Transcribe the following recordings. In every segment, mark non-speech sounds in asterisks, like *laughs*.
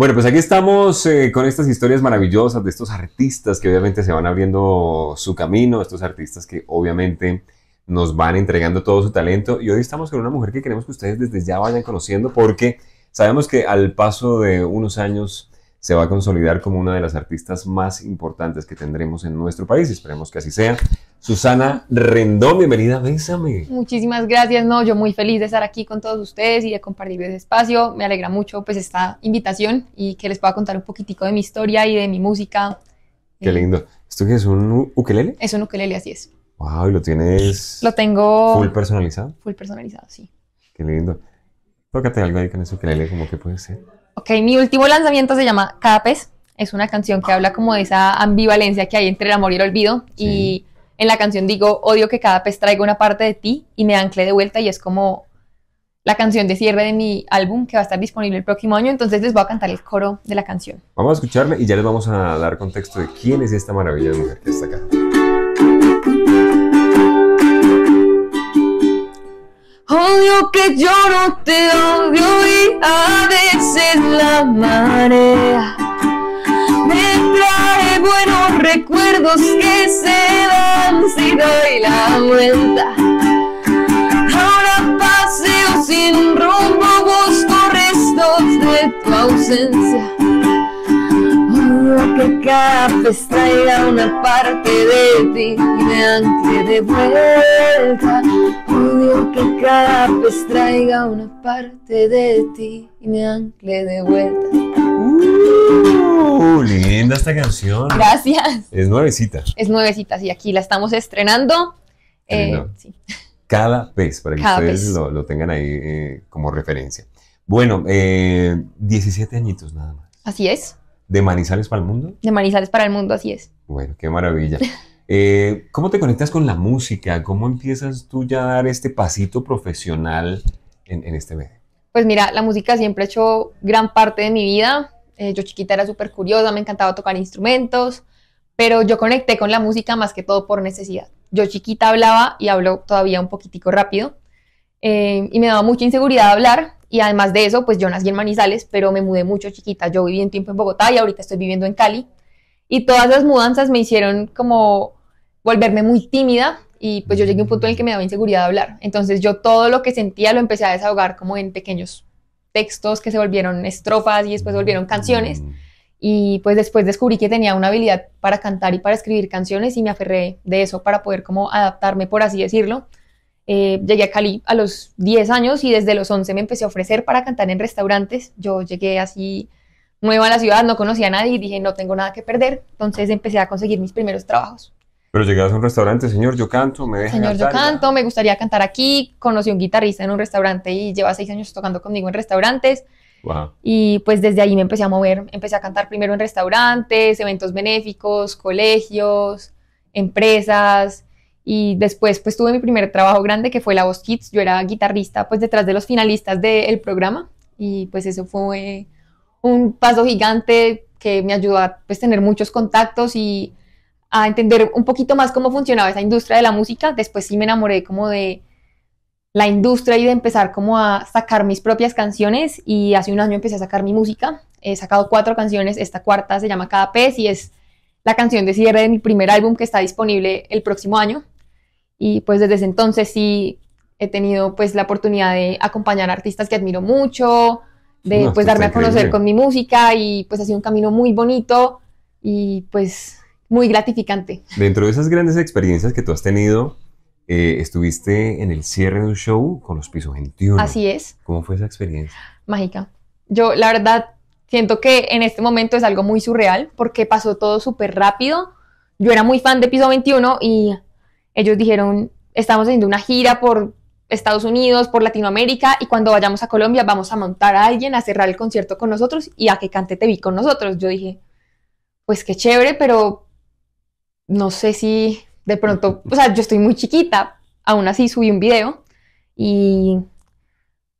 Bueno, pues aquí estamos eh, con estas historias maravillosas de estos artistas que obviamente se van abriendo su camino, estos artistas que obviamente nos van entregando todo su talento. Y hoy estamos con una mujer que queremos que ustedes desde ya vayan conociendo porque sabemos que al paso de unos años se va a consolidar como una de las artistas más importantes que tendremos en nuestro país. Esperemos que así sea. Susana Rendón, bienvenida, bésame. Muchísimas gracias, no, yo muy feliz de estar aquí con todos ustedes y de compartir ese espacio. Me alegra mucho pues esta invitación y que les pueda contar un poquitico de mi historia y de mi música. Qué eh, lindo. ¿Esto qué es un ukelele? Es un ukelele, así es. Wow, ¿y lo tienes? Lo tengo. Full personalizado. Full personalizado, sí. Qué lindo. Tócate algo ahí con eso que le como que puede ser. Ok, mi último lanzamiento se llama Cada Es una canción que habla como de esa ambivalencia que hay entre el amor y el olvido. Y en la canción digo, odio que cada pez traiga una parte de ti y me ancle de vuelta. Y es como la canción de cierre de mi álbum que va a estar disponible el próximo año. Entonces les voy a cantar el coro de la canción. Vamos a escucharme y ya les vamos a dar contexto de quién es esta maravilla mujer que está acá. Odio que yo no te odio y a veces la marea me trae buenos recuerdos que se dan si doy la vuelta. Ahora paseo sin rumbo, busco restos de tu ausencia. Odio que vez traiga una parte de ti y me ancle de vuelta que cada vez traiga una parte de ti y me ancle de vuelta. Uh, linda esta canción. Gracias. Es nuevecita. Es nuevecita, y sí, aquí la estamos estrenando. Eh, sí. Cada vez para que ustedes lo, tengan ahí eh, como referencia. Bueno, 17 eh, añitos nada más. Así es. ¿De Manizales para el mundo? De Manizales para el mundo, así es. Bueno, qué maravilla. *laughs* Eh, ¿Cómo te conectas con la música? ¿Cómo empiezas tú ya a dar este pasito profesional en, este medio? Pues mira, la música siempre ha hecho gran parte de mi vida. Eh, yo chiquita era súper curiosa, me encantaba tocar instrumentos, pero yo conecté con la música más que todo por necesidad. Yo chiquita hablaba y hablo todavía un poquitico rápido eh, y me daba mucha inseguridad hablar y además de eso, pues yo nací en Manizales, pero me mudé mucho chiquita. Yo viví un tiempo en Bogotá y ahorita estoy viviendo en Cali y todas las mudanzas me hicieron como volverme muy tímida y pues yo llegué a un punto en el que me daba inseguridad de hablar. Entonces yo todo lo que sentía lo empecé a desahogar como en pequeños textos que se volvieron estrofas y después volvieron canciones. Mm. Y pues después descubrí que tenía una habilidad para cantar y para escribir canciones y me aferré de eso para poder como adaptarme, por así decirlo. Eh, llegué a Cali a los 10 años y desde los 11 me empecé a ofrecer para cantar en restaurantes. Yo llegué así nueva a la ciudad, no conocía a nadie y dije no tengo nada que perder. Entonces empecé a conseguir mis primeros trabajos. Pero llegas a un restaurante, señor, yo canto, me deja Señor, yo canto, me gustaría cantar aquí. Conocí a un guitarrista en un restaurante y lleva seis años tocando conmigo en restaurantes. Y pues desde ahí me empecé a mover. Empecé a cantar primero en restaurantes, eventos benéficos, colegios, empresas. Y después pues tuve mi primer trabajo grande que fue La Voz Kids. Yo era guitarrista pues detrás de los finalistas del programa. Y pues eso fue un paso gigante que me ayudó a pues tener muchos contactos y a entender un poquito más cómo funcionaba esa industria de la música. Después sí me enamoré como de la industria y de empezar como a sacar mis propias canciones y hace un año empecé a sacar mi música. He sacado cuatro canciones, esta cuarta se llama Cada Pez y es la canción de cierre de mi primer álbum que está disponible el próximo año. Y pues desde entonces sí he tenido pues la oportunidad de acompañar artistas que admiro mucho, de pues darme a conocer con mi música y pues ha sido un camino muy bonito y pues muy gratificante. Dentro de esas grandes experiencias que tú has tenido, eh, estuviste en el cierre de un show con los pisos 21. Así es. ¿Cómo fue esa experiencia? Mágica. Yo, la verdad, siento que en este momento es algo muy surreal porque pasó todo súper rápido. Yo era muy fan de Piso 21 y ellos dijeron, estamos haciendo una gira por Estados Unidos, por Latinoamérica y cuando vayamos a Colombia vamos a montar a alguien a cerrar el concierto con nosotros y a que cante Te Vi con nosotros. Yo dije, pues qué chévere, pero no sé si de pronto, o sea, yo estoy muy chiquita, aún así subí un video y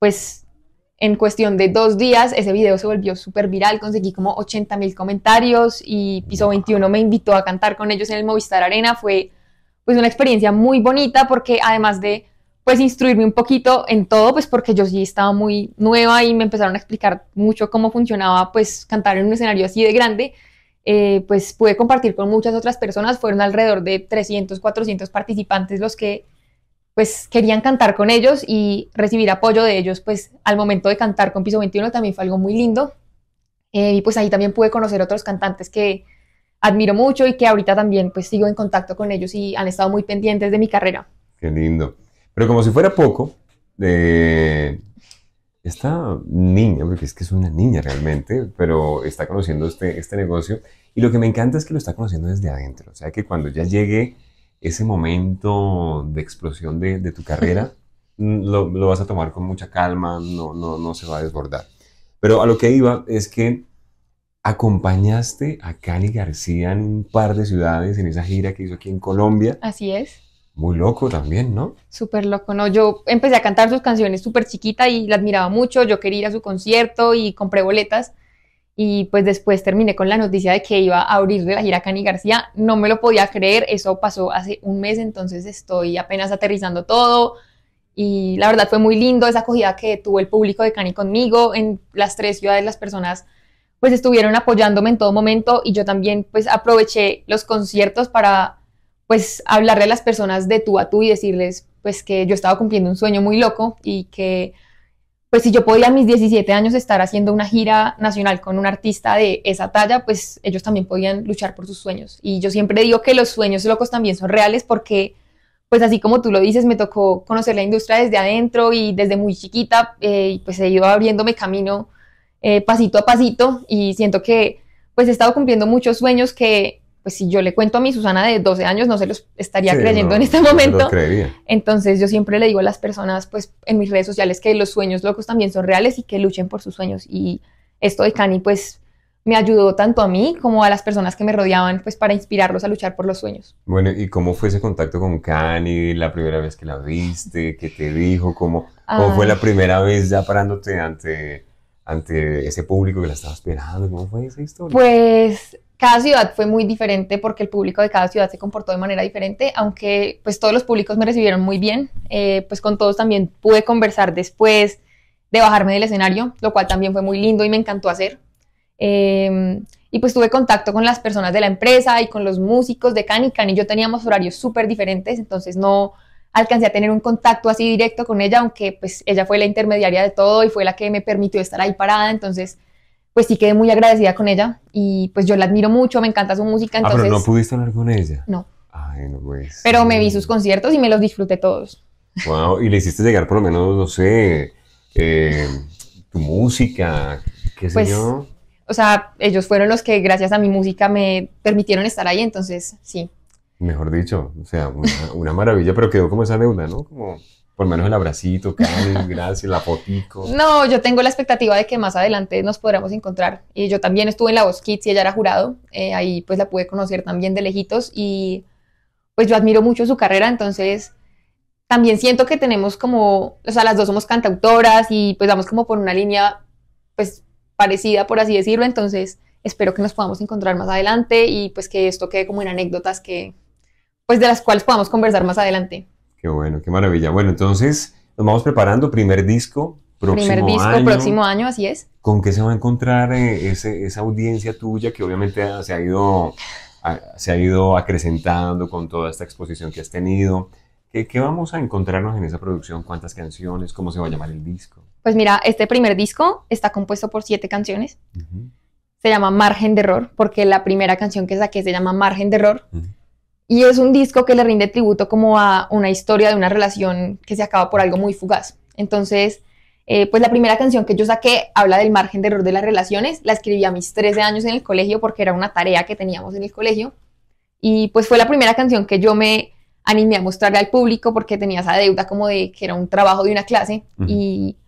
pues en cuestión de dos días ese video se volvió súper viral, conseguí como 80 mil comentarios y Piso 21 me invitó a cantar con ellos en el Movistar Arena, fue pues una experiencia muy bonita porque además de pues instruirme un poquito en todo, pues porque yo sí estaba muy nueva y me empezaron a explicar mucho cómo funcionaba pues cantar en un escenario así de grande, eh, pues pude compartir con muchas otras personas, fueron alrededor de 300, 400 participantes los que pues querían cantar con ellos y recibir apoyo de ellos, pues al momento de cantar con Piso 21 también fue algo muy lindo. Eh, y pues ahí también pude conocer otros cantantes que admiro mucho y que ahorita también pues sigo en contacto con ellos y han estado muy pendientes de mi carrera. Qué lindo. Pero como si fuera poco, eh, esta niña, porque es que es una niña realmente, pero está conociendo este, este negocio y lo que me encanta es que lo está conociendo desde adentro. O sea, que cuando ya llegue ese momento de explosión de, tu carrera, *laughs* lo, vas a tomar con mucha calma, no, no, no se va a desbordar. Pero a lo que iba es que acompañaste a Cali García en un par de ciudades en esa gira que hizo aquí en Colombia. Así es. Muy loco también, ¿no? Súper loco, ¿no? Yo empecé a cantar sus canciones súper chiquita y la admiraba mucho. Yo quería ir a su concierto y compré boletas y pues después terminé con la noticia de que iba a abrir la gira Cani García. No me lo podía creer, eso pasó hace un mes, entonces estoy apenas aterrizando todo. Y la verdad fue muy lindo esa acogida que tuvo el público de Cani conmigo. En las tres ciudades las personas pues estuvieron apoyándome en todo momento y yo también pues aproveché los conciertos para pues hablarle a las personas de tú a tú y decirles pues que yo estaba cumpliendo un sueño muy loco y que pues si yo podía a mis 17 años estar haciendo una gira nacional con un artista de esa talla, pues ellos también podían luchar por sus sueños. Y yo siempre digo que los sueños locos también son reales porque, pues así como tú lo dices, me tocó conocer la industria desde adentro y desde muy chiquita, eh, Y pues he ido abriéndome camino eh, pasito a pasito y siento que pues he estado cumpliendo muchos sueños que pues si yo le cuento a mi Susana de 12 años, no se los estaría creyendo en este momento. No creería. Entonces yo siempre le digo a las personas, pues en mis redes sociales, que los sueños locos también son reales y que luchen por sus sueños. Y esto de Cani, pues me ayudó tanto a mí como a las personas que me rodeaban, pues para inspirarlos a luchar por los sueños. Bueno, ¿y cómo fue ese contacto con Cani? La primera vez que la viste, qué te dijo, cómo, fue la ah. primera vez ya parándote ante ante ese público que la estaba esperando, ¿cómo fue esa historia? Pues cada ciudad fue muy diferente porque el público de cada ciudad se comportó de manera diferente, aunque pues todos los públicos me recibieron muy bien, eh, pues con todos también pude conversar después de bajarme del escenario, lo cual también fue muy lindo y me encantó hacer. Em, y pues tuve contacto con las personas de la empresa y con los músicos de Can y Can y yo teníamos horarios súper diferentes, entonces no alcancé a tener un contacto así directo con ella, aunque pues ella fue la intermediaria de todo y fue la que me permitió estar ahí parada, entonces pues sí quedé muy agradecida con ella y pues yo la admiro mucho, me encanta su música. Entonces, ah, pero no pudiste hablar con ella. No. Ay, no pues. Pero me vi sus conciertos y me los disfruté todos. Wow, y le hiciste llegar por lo menos, no sé, eh, tu música, qué sé pues, yo. O sea, ellos fueron los que gracias a mi música me permitieron estar ahí, entonces sí. Mejor dicho, o sea, una, una maravilla, pero quedó como esa deuda, ¿no? Como por menos el abracito, *laughs* gracias, la fotico. No, yo tengo la expectativa de que más adelante nos podamos encontrar. Y yo también estuve en la Voz Kids y ella era jurado. Eh, ahí pues la pude conocer también de lejitos y pues yo admiro mucho su carrera, entonces también siento que tenemos como, o sea, las dos somos cantautoras y pues vamos como por una línea pues parecida, por así decirlo, entonces espero que nos podamos encontrar más adelante y pues que esto quede como en anécdotas que pues de las cuales podamos conversar más adelante. Qué bueno, qué maravilla. Bueno, entonces nos vamos preparando. Primer disco, próximo año. primer disco, próximo año, así es. ¿Con qué se va a encontrar eh, esa audiencia tuya que obviamente se ha ido, se ha ido acrecentando con toda esta exposición que has tenido? ¿Qué, vamos a encontrarnos en esa producción? ¿Cuántas canciones? ¿Cómo se va a llamar el disco? Pues mira, este primer disco está compuesto por siete canciones. Se llama Margen de Error, porque la primera canción que saqué se llama Margen de Error. Y es un disco que le rinde tributo como a una historia de una relación que se acaba por algo muy fugaz. Entonces, eh, pues la primera canción que yo saqué habla del margen de error de las relaciones. La escribí a mis 13 años en el colegio porque era una tarea que teníamos en el colegio. Y pues fue la primera canción que yo me animé a mostrarle al público porque tenía esa deuda como de que era un trabajo de una clase. Y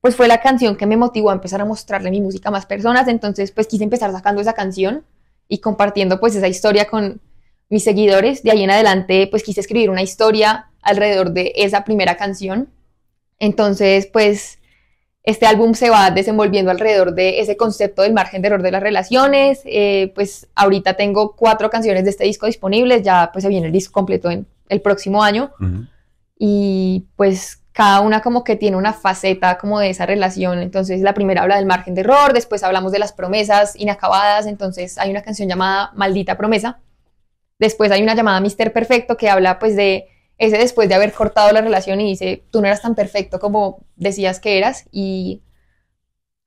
pues fue la canción que me motivó a empezar a mostrarle mi música a más personas. Entonces, pues quise empezar sacando esa canción y compartiendo pues esa historia con mis seguidores. De ahí en adelante, pues quise escribir una historia alrededor de esa primera canción. Entonces, pues este álbum se va desenvolviendo alrededor de ese concepto del margen de error de las relaciones. Eh, pues ahorita tengo cuatro canciones de este disco disponibles, ya pues se viene el disco completo en el próximo año. Y pues cada una como que tiene una faceta como de esa relación. Entonces la primera habla del margen de error, después hablamos de las promesas inacabadas, entonces hay una canción llamada Maldita Promesa Después hay una llamada Mister Perfecto que habla pues de ese después de haber cortado la relación y dice, tú no eras tan perfecto como decías que eras y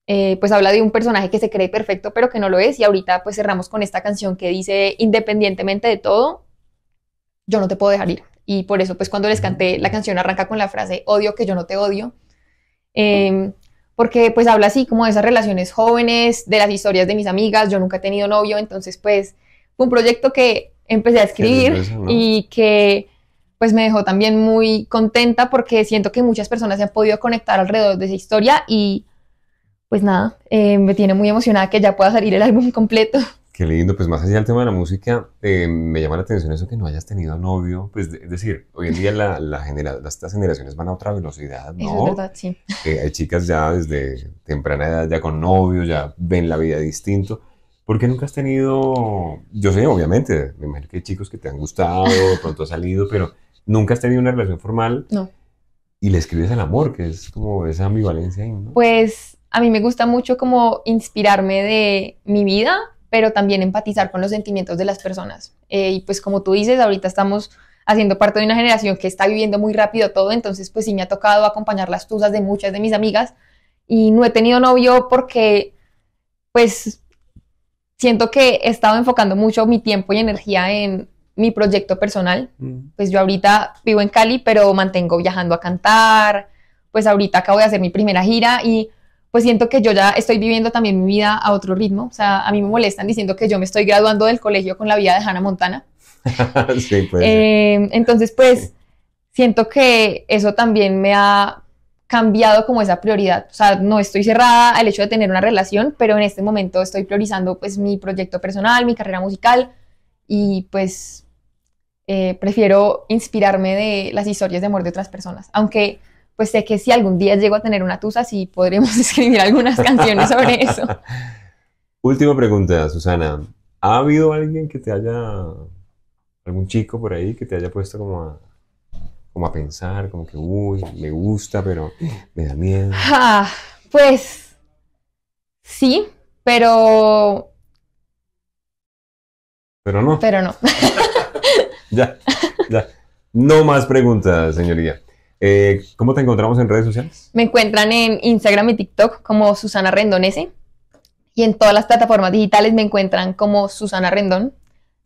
eh, pues habla de un personaje que se cree perfecto pero que no lo es y ahorita pues cerramos con esta canción que dice, independientemente de todo, yo no te puedo dejar ir. Y por eso pues cuando les canté la canción arranca con la frase, odio que yo no te odio. Em, porque pues habla así como de esas relaciones jóvenes, de las historias de mis amigas, yo nunca he tenido novio, entonces pues fue un proyecto que empecé a escribir y que pues me dejó también muy contenta porque siento que muchas personas se han podido conectar alrededor de esa historia y pues nada, eh, me tiene muy emocionada que ya pueda salir el álbum completo. *laughs* Qué lindo, pues más allá del tema de la música, eh, me llama la atención eso que no hayas tenido novio, pues es decir, hoy en día la, las, estas generaciones van a otra velocidad, ¿no? es verdad, sí. Eh, hay chicas ya desde temprana edad, ya con novio, ya ven la vida distinto. ¿Por qué nunca has tenido, yo sé, obviamente, me imagino que hay chicos que te han gustado, pronto has salido, pero nunca has tenido una relación formal? No. Y le escribes el amor, que es como esa ambivalencia ahí, ¿no? Pues a mí me gusta mucho como inspirarme de mi vida, pero también empatizar con los sentimientos de las personas. Eh, y pues como tú dices, ahorita estamos haciendo parte de una generación que está viviendo muy rápido todo, entonces pues sí me ha tocado acompañar las tusas de muchas de mis amigas y no he tenido novio porque pues siento que he estado enfocando mucho mi tiempo y energía en mi proyecto personal. Mm. Pues yo ahorita vivo en Cali, pero mantengo viajando a cantar. Pues ahorita acabo de hacer mi primera gira y pues siento que yo ya estoy viviendo también mi vida a otro ritmo. O sea, a mí me molestan diciendo que yo me estoy graduando del colegio con la vida de Hannah Montana. *laughs* sí, pues. entonces, pues, siento que eso también me ha cambiado como esa prioridad. O sea, no estoy cerrada al hecho de tener una relación, pero en este momento estoy priorizando pues mi proyecto personal, mi carrera musical y pues eh, prefiero inspirarme de las historias de amor de otras personas. Aunque pues sé que si algún día llego a tener una tusa, sí podremos *laughs* escribir algunas canciones sobre eso. *laughs* Última pregunta, Susana. ¿Ha habido alguien que te haya, algún chico por ahí que te haya puesto como a como a pensar, como que, uy, me gusta, pero me da miedo? pues sí, pero... Pero no. Pero no. *laughs* ya, ya. No más preguntas, señoría. Eh, ¿Cómo te encontramos en redes sociales? Me encuentran en Instagram y TikTok como Susana Rendonese. Y en todas las plataformas digitales me encuentran como Susana Rendón.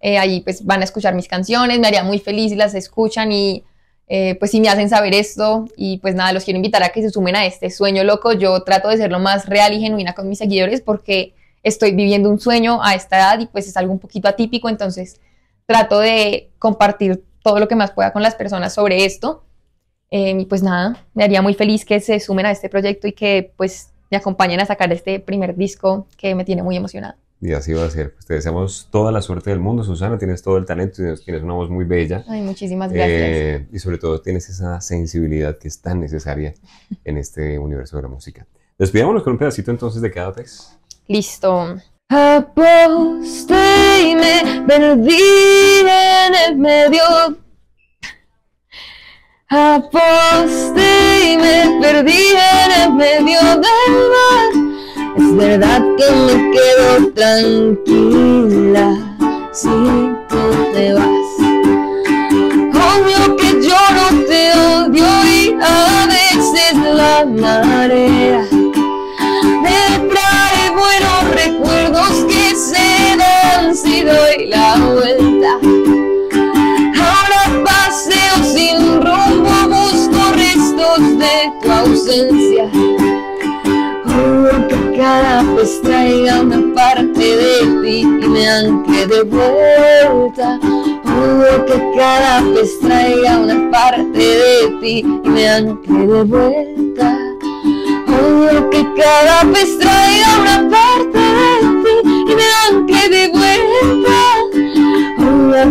Eh, ahí pues van a escuchar mis canciones, me haría muy feliz si las escuchan y eh, pues si me hacen saber esto y pues nada, los quiero invitar a que se sumen a este sueño loco. Yo trato de ser lo más real y genuina con mis seguidores porque estoy viviendo un sueño a esta edad y pues es algo un poquito atípico, entonces trato de compartir todo lo que más pueda con las personas sobre esto. Eh, y pues nada, me haría muy feliz que se sumen a este proyecto y que pues me acompañen a sacar este primer disco que me tiene muy emocionada. Y así va a ser. Pues te deseamos toda la suerte del mundo, Susana. Tienes todo el talento, y tienes una voz muy bella. Ay, muchísimas gracias. Eh, y sobre todo tienes esa sensibilidad que es tan necesaria en este universo de la música. Despidámonos con un pedacito entonces de cada texto Listo. Aposté y me perdí en el medio. Aposté y me perdí en el medio del mar. Es verdad que me quedo tranquila si tú te vas. Obvio que yo no te odio y a veces la marea cada vez pues traiga una parte de ti y me han de vuelta. que cada vez traiga una parte de ti y me han de vuelta. que cada vez traiga una parte de ti y me han de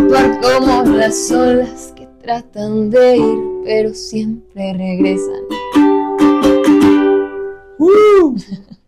vuelta. como las olas que tratan de ir pero siempre regresan. ¡Uh! *laughs*